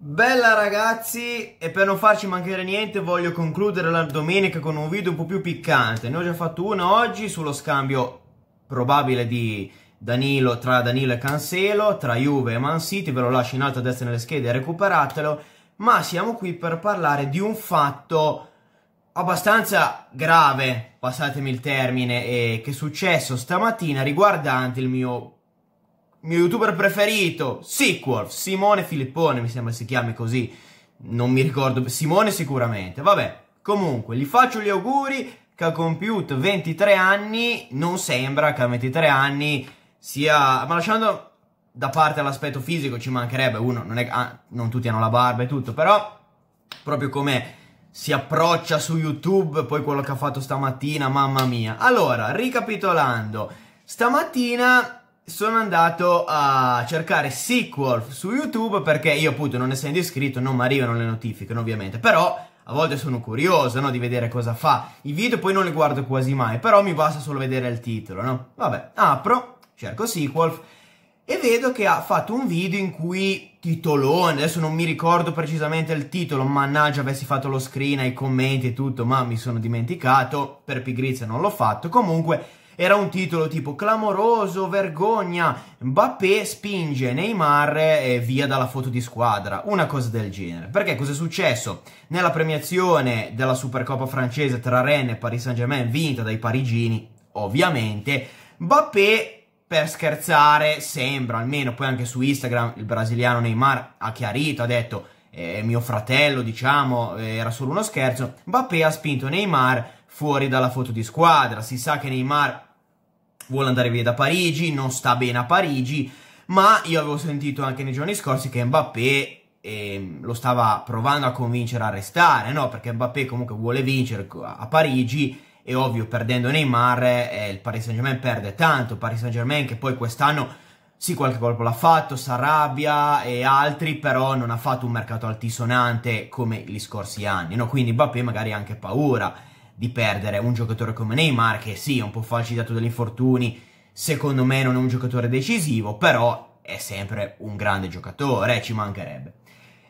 Bella ragazzi e per non farci mancare niente voglio concludere la domenica con un video un po' più piccante Ne ho già fatto uno oggi sullo scambio probabile di Danilo tra Danilo e Cancelo Tra Juve e Man City, ve lo lascio in alto a destra nelle schede e recuperatelo Ma siamo qui per parlare di un fatto abbastanza grave, passatemi il termine, che è successo stamattina riguardante il mio mio youtuber preferito, Sequel, Simone Filippone, mi sembra si chiami così, non mi ricordo, Simone sicuramente, vabbè, comunque, gli faccio gli auguri che ha compiuto 23 anni, non sembra che a 23 anni sia, ma lasciando da parte l'aspetto fisico ci mancherebbe, uno, non, è, ah, non tutti hanno la barba e tutto, però proprio come si approccia su YouTube, poi quello che ha fatto stamattina, mamma mia. Allora, ricapitolando, stamattina sono andato a cercare sequel su YouTube perché io appunto non essendo iscritto non mi arrivano le notifiche ovviamente, però a volte sono curioso no, di vedere cosa fa. I video poi non li guardo quasi mai, però mi basta solo vedere il titolo, no? Vabbè, apro, cerco sequel e vedo che ha fatto un video in cui titolone, adesso non mi ricordo precisamente il titolo, mannaggia avessi fatto lo screen ai commenti e tutto, ma mi sono dimenticato, per pigrizia non l'ho fatto, comunque era un titolo tipo clamoroso, vergogna, Mbappé spinge Neymar via dalla foto di squadra, una cosa del genere. Perché cosa è successo? Nella premiazione della Supercoppa francese tra Rennes e Paris Saint-Germain, vinta dai parigini, ovviamente, Mbappé per scherzare, sembra almeno, poi anche su Instagram il brasiliano Neymar ha chiarito, ha detto eh, mio fratello, diciamo, eh, era solo uno scherzo. Mbappé ha spinto Neymar fuori dalla foto di squadra. Si sa che Neymar vuole andare via da Parigi, non sta bene a Parigi, ma io avevo sentito anche nei giorni scorsi che Mbappé eh, lo stava provando a convincere a restare, no? Perché Mbappé comunque vuole vincere a Parigi e ovvio perdendo Neymar eh, il Paris Saint-Germain perde tanto, Paris Saint-Germain che poi quest'anno sì, qualche colpo l'ha fatto, Sarabia e altri, però non ha fatto un mercato altisonante come gli scorsi anni, no? Quindi Mbappé magari ha anche paura di perdere un giocatore come Neymar, che sì, è un po' falcidato dagli infortuni, secondo me non è un giocatore decisivo, però è sempre un grande giocatore, ci mancherebbe.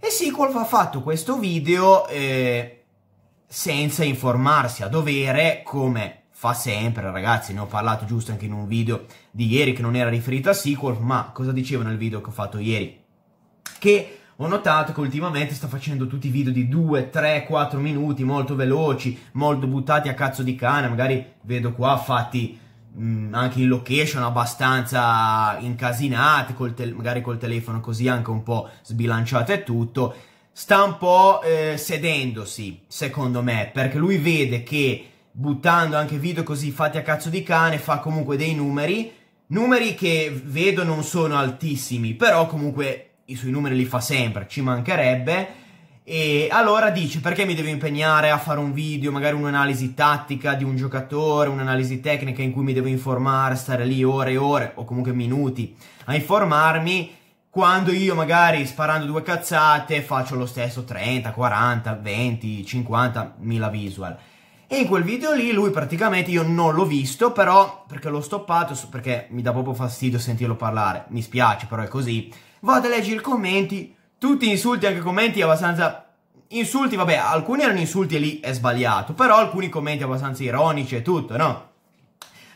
E Sequel ha fatto questo video eh, senza informarsi a dovere, come fa sempre, ragazzi, ne ho parlato giusto anche in un video di ieri che non era riferito a Sequel, ma cosa dicevo nel video che ho fatto ieri? Che ho notato che ultimamente sta facendo tutti i video di 2, 3, 4 minuti, molto veloci, molto buttati a cazzo di cane, magari vedo qua fatti mh, mm, anche in location abbastanza incasinati, col te- magari col telefono così anche un po' sbilanciato e tutto, sta un po' eh, sedendosi, secondo me, perché lui vede che buttando anche video così fatti a cazzo di cane fa comunque dei numeri, numeri che vedo non sono altissimi, però comunque i suoi numeri li fa sempre, ci mancherebbe. E allora dici perché mi devo impegnare a fare un video, magari un'analisi tattica di un giocatore, un'analisi tecnica in cui mi devo informare, stare lì ore e ore o comunque minuti a informarmi quando io magari sparando due cazzate faccio lo stesso 30, 40, 20, 50 mila visual. E in quel video lì lui praticamente io non l'ho visto, però perché l'ho stoppato, perché mi dà proprio fastidio sentirlo parlare, mi spiace però è così. Vado a leggere i commenti, tutti insulti, anche commenti abbastanza... Insulti, vabbè, alcuni erano insulti e lì è sbagliato, però alcuni commenti abbastanza ironici e tutto, no?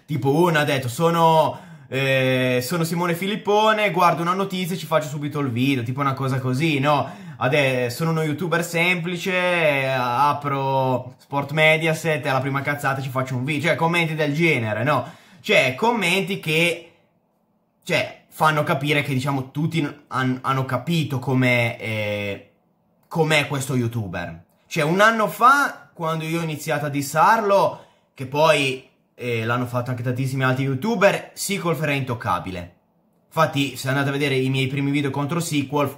Tipo uno ha detto sono eh, sono Simone Filippone, guardo una notizia e ci faccio subito il video, tipo una cosa così, no? Adesso sono uno youtuber semplice, apro Sport Mediaset, e alla prima cazzata ci faccio un video, cioè commenti del genere, no? Cioè, commenti che, cioè, fanno capire che, diciamo, tutti han hanno capito com'è, eh, com'è questo youtuber. Cioè, un anno fa, quando io ho iniziato a dissarlo, che poi e l'hanno fatto anche tantissimi altri youtuber, Sequolf era intoccabile. Infatti, se andate a vedere i miei primi video contro Sequolf,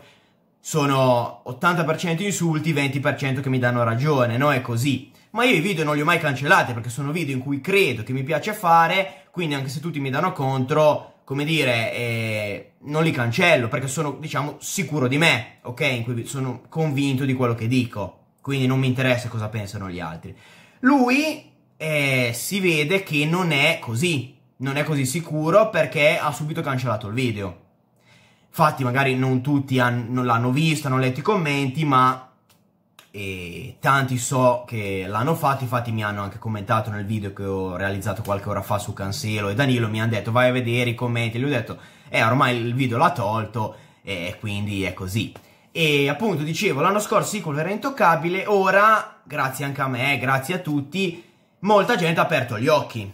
sono 80% insulti, 20% che mi danno ragione, no? È così. Ma io i video non li ho mai cancellati perché sono video in cui credo che mi piace fare, quindi anche se tutti mi danno contro, come dire, eh, non li cancello perché sono, diciamo, sicuro di me, ok? In cui sono convinto di quello che dico, quindi non mi interessa cosa pensano gli altri. Lui eh, si vede che non è così, non è così sicuro perché ha subito cancellato il video. Infatti magari non tutti han, non l'hanno visto, hanno letto i commenti, ma eh, tanti so che l'hanno fatto, infatti mi hanno anche commentato nel video che ho realizzato qualche ora fa su Cancelo e Danilo, mi hanno detto vai a vedere i commenti, gli ho detto eh ormai il video l'ha tolto e eh, quindi è così. E appunto dicevo, l'anno scorso Sicol era intoccabile, ora, grazie anche a me, grazie a tutti, molta gente ha aperto gli occhi.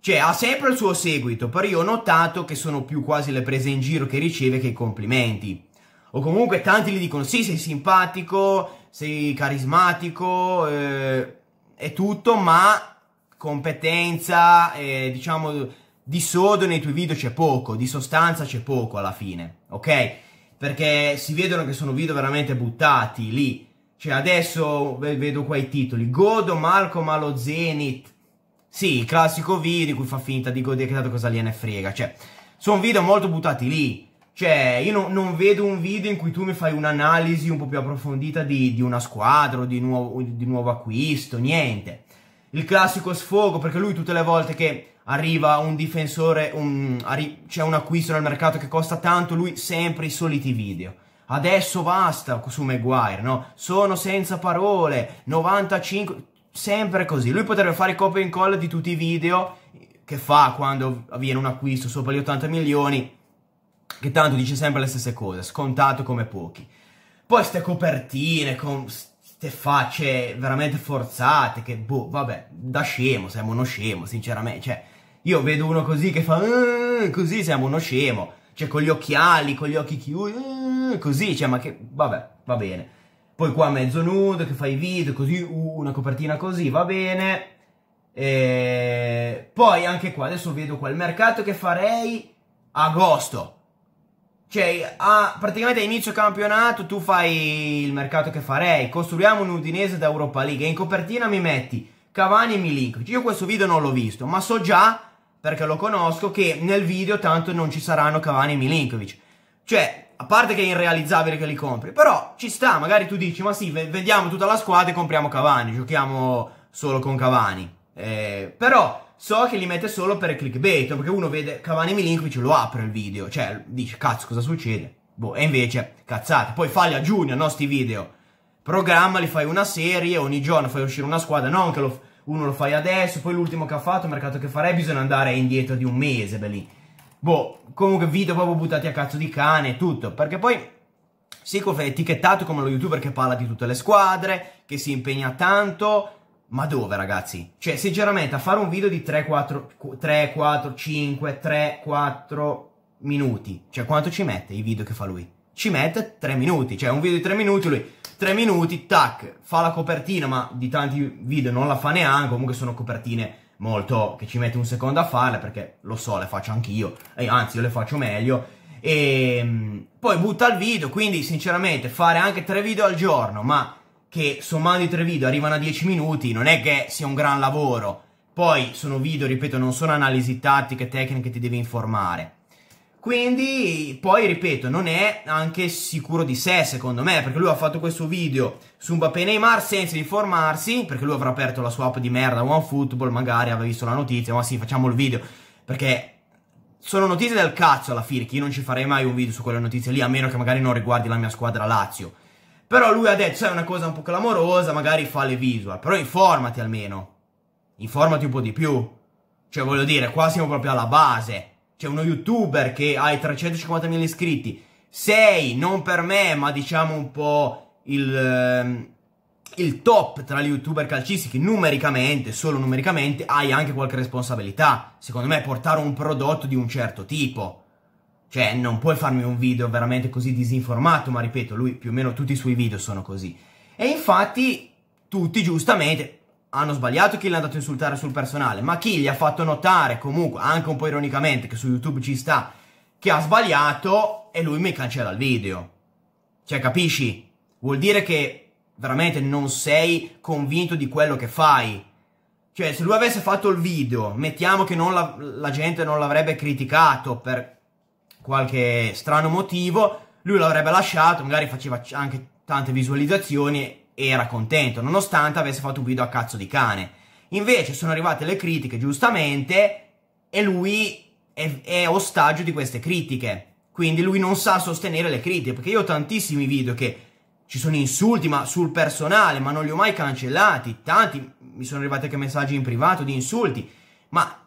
Cioè, ha sempre il suo seguito, però io ho notato che sono più quasi le prese in giro che riceve che i complimenti. O comunque tanti gli dicono sì, sei simpatico, sei carismatico, eh, è tutto, ma competenza, eh, diciamo, di sodo nei tuoi video c'è poco, di sostanza c'è poco alla fine, ok? Perché si vedono che sono video veramente buttati lì cioè, adesso vedo qua i titoli. Godo Malcolm allo Zenith. Sì, il classico video in cui fa finta di godere, che tanto cosa gliene frega. Cioè, sono video molto buttati lì. Cioè, io no, non vedo un video in cui tu mi fai un'analisi un po' più approfondita di, di una squadra o di nuovo, di nuovo acquisto, niente. Il classico sfogo, perché lui tutte le volte che arriva un difensore, un, c'è un acquisto nel mercato che costa tanto, lui sempre i soliti video adesso basta su Maguire, no? Sono senza parole, 95, sempre così. Lui potrebbe fare copia e incolla di tutti i video che fa quando avviene un acquisto sopra gli 80 milioni, che tanto dice sempre le stesse cose, scontato come pochi. Poi queste copertine con queste facce veramente forzate, che boh, vabbè, da scemo, siamo uno scemo, sinceramente. Cioè, io vedo uno così che fa, uh, così siamo uno scemo, cioè con gli occhiali, con gli occhi chiusi, uh, Mm, così, cioè, ma che, vabbè, va bene. Poi qua mezzo nudo, che fai video, così, uh, una copertina così, va bene. E eh, poi anche qua, adesso vedo qua, il mercato che farei agosto. Cioè, a, praticamente a inizio campionato tu fai il mercato che farei, costruiamo un Udinese da Europa League e in copertina mi metti Cavani e Milinkovic. Io questo video non l'ho visto, ma so già, perché lo conosco, che nel video tanto non ci saranno Cavani e Milinkovic. Cioè, a parte che è irrealizzabile che li compri, però ci sta, magari tu dici, ma sì, vendiamo tutta la squadra e compriamo Cavani, giochiamo solo con Cavani. Eh, però so che li mette solo per clickbait, perché uno vede Cavani e Milinkovic lo apre il video, cioè dice cazzo cosa succede? Boh, e invece cazzate, poi falli a giugno, no sti video. Programma, li fai una serie, ogni giorno fai uscire una squadra, non che lo, uno lo fai adesso, poi l'ultimo che ha fatto, il mercato che farei, bisogna andare indietro di un mese, beh lì boh, comunque video proprio buttati a cazzo di cane e tutto, perché poi Sikof è etichettato come lo youtuber che parla di tutte le squadre, che si impegna tanto, ma dove ragazzi? Cioè, sinceramente, a fare un video di 3, 4, 3, 4, 5, 3, 4 minuti, cioè quanto ci mette i video che fa lui? Ci mette 3 minuti, cioè un video di 3 minuti lui... 3 minuti, tac, fa la copertina, ma di tanti video non la fa neanche, comunque sono copertine molto che ci mette un secondo a farle perché lo so, le faccio anch'io, anzi io le faccio meglio. E ehm, poi butta il video, quindi sinceramente fare anche tre video al giorno, ma che sommando i tre video arrivano a 10 minuti, non è che sia un gran lavoro. Poi sono video, ripeto, non sono analisi tattiche, tecniche, ti devi informare. Quindi, poi ripeto, non è anche sicuro di sé, secondo me, perché lui ha fatto questo video su Mbappé Neymar senza informarsi, perché lui avrà aperto la sua app di merda, OneFootball, magari aveva visto la notizia, ma sì, facciamo il video, perché sono notizie del cazzo alla fine, che io non ci farei mai un video su quelle notizie lì, a meno che magari non riguardi la mia squadra Lazio. Però lui ha detto, sai, una cosa un po' clamorosa, magari fa le visual, però informati almeno, informati un po' di più. Cioè, voglio dire, qua siamo proprio alla base c'è uno youtuber che ha i 350.000 iscritti, sei, non per me, ma diciamo un po' il, ehm, il top tra gli youtuber calcistici, numericamente, solo numericamente, hai anche qualche responsabilità. Secondo me portare un prodotto di un certo tipo. Cioè, non puoi farmi un video veramente così disinformato, ma ripeto, lui più o meno tutti i suoi video sono così. E infatti, tutti giustamente, hanno sbagliato chi l'ha andato a insultare sul personale, ma chi gli ha fatto notare comunque, anche un po' ironicamente, che su YouTube ci sta, che ha sbagliato e lui mi cancella il video. Cioè, capisci? Vuol dire che veramente non sei convinto di quello che fai. Cioè, se lui avesse fatto il video, mettiamo che la, la gente non l'avrebbe criticato per qualche strano motivo, lui l'avrebbe lasciato, magari faceva anche tante visualizzazioni era contento, nonostante avesse fatto un video a cazzo di cane. Invece sono arrivate le critiche, giustamente, e lui è, è ostaggio di queste critiche. Quindi lui non sa sostenere le critiche, perché io ho tantissimi video che ci sono insulti, ma sul personale, ma non li ho mai cancellati. Tanti mi sono arrivati anche messaggi in privato di insulti, ma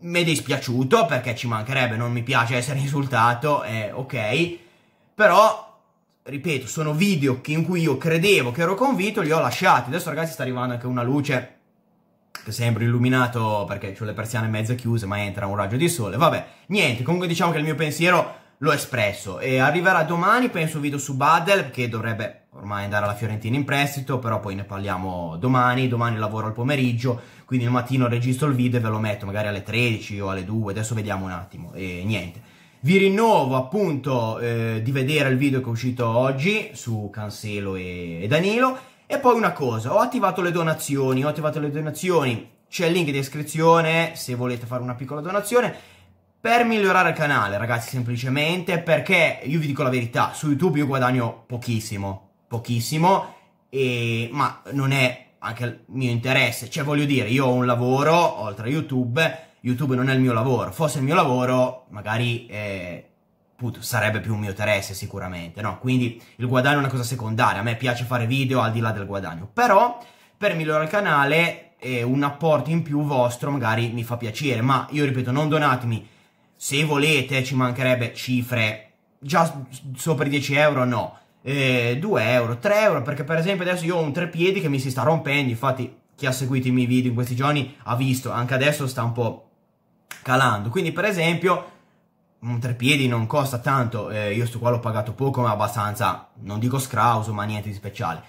mi è dispiaciuto perché ci mancherebbe, non mi piace essere insultato, eh, ok. Però ripeto, sono video in cui io credevo che ero convinto, li ho lasciati. Adesso, ragazzi, sta arrivando anche una luce che sembra illuminato perché ho le persiane mezze chiuse, ma entra un raggio di sole. Vabbè, niente, comunque diciamo che il mio pensiero l'ho espresso. E arriverà domani, penso, un video su Badel, che dovrebbe ormai andare alla Fiorentina in prestito, però poi ne parliamo domani, domani lavoro al pomeriggio, quindi il mattino registro il video e ve lo metto magari alle 13 o alle 2, adesso vediamo un attimo, e niente. Vi rinnovo appunto eh, di vedere il video che è uscito oggi su Cancelo e, e Danilo. E poi una cosa, ho attivato le donazioni, ho attivato le donazioni, c'è il link in descrizione se volete fare una piccola donazione per migliorare il canale, ragazzi, semplicemente perché io vi dico la verità, su YouTube io guadagno pochissimo, pochissimo, e, ma non è anche il mio interesse, cioè voglio dire, io ho un lavoro oltre a YouTube YouTube non è il mio lavoro. Fosse il mio lavoro, magari eh, put, sarebbe più un mio interesse sicuramente, no? Quindi il guadagno è una cosa secondaria. A me piace fare video al di là del guadagno. Però per migliorare il canale eh, un apporto in più vostro magari mi fa piacere. Ma io ripeto, non donatemi. Se volete, ci mancherebbe cifre già sopra i 10 euro, no. Eh, 2 euro, 3 euro, perché per esempio adesso io ho un trepiedi che mi si sta rompendo, infatti chi ha seguito i miei video in questi giorni ha visto, anche adesso sta un po' calando. Quindi per esempio un trepiedi non costa tanto, eh, io sto qua l'ho pagato poco ma abbastanza, non dico scrauso ma niente di speciale.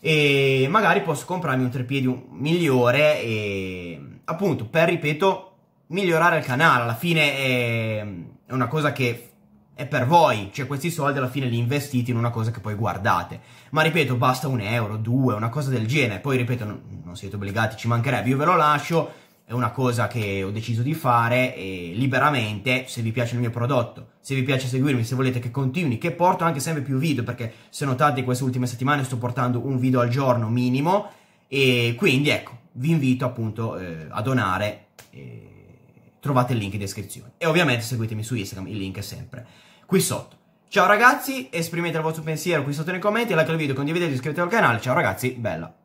E magari posso comprarmi un trepiedi migliore e appunto per, ripeto, migliorare il canale. Alla fine è, è una cosa che è per voi, cioè questi soldi alla fine li investite in una cosa che poi guardate. Ma ripeto, basta un euro, due, una cosa del genere. Poi ripeto, non, non siete obbligati, ci mancherebbe, io ve lo lascio è una cosa che ho deciso di fare e liberamente, se vi piace il mio prodotto, se vi piace seguirmi, se volete che continui, che porto anche sempre più video, perché se notate queste ultime settimane sto portando un video al giorno minimo, e quindi ecco, vi invito appunto eh, a donare, eh, trovate il link in descrizione. E ovviamente seguitemi su Instagram, il link è sempre qui sotto. Ciao ragazzi, esprimete il vostro pensiero qui sotto nei commenti, like il video, condividete, iscrivetevi al canale, ciao ragazzi, bella!